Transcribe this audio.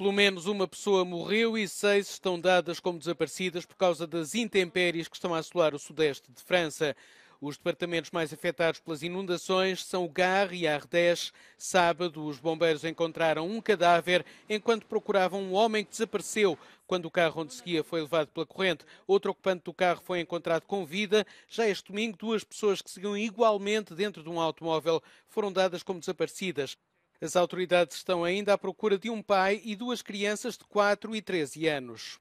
Pelo menos uma pessoa morreu e seis estão dadas como desaparecidas por causa das intempéries que estão a assolar o sudeste de França. Os departamentos mais afetados pelas inundações são o GAR e a Ardèche. Sábado, os bombeiros encontraram um cadáver enquanto procuravam um homem que desapareceu quando o carro onde seguia foi levado pela corrente. Outro ocupante do carro foi encontrado com vida. Já este domingo, duas pessoas que seguiam igualmente dentro de um automóvel foram dadas como desaparecidas. As autoridades estão ainda à procura de um pai e duas crianças de 4 e 13 anos.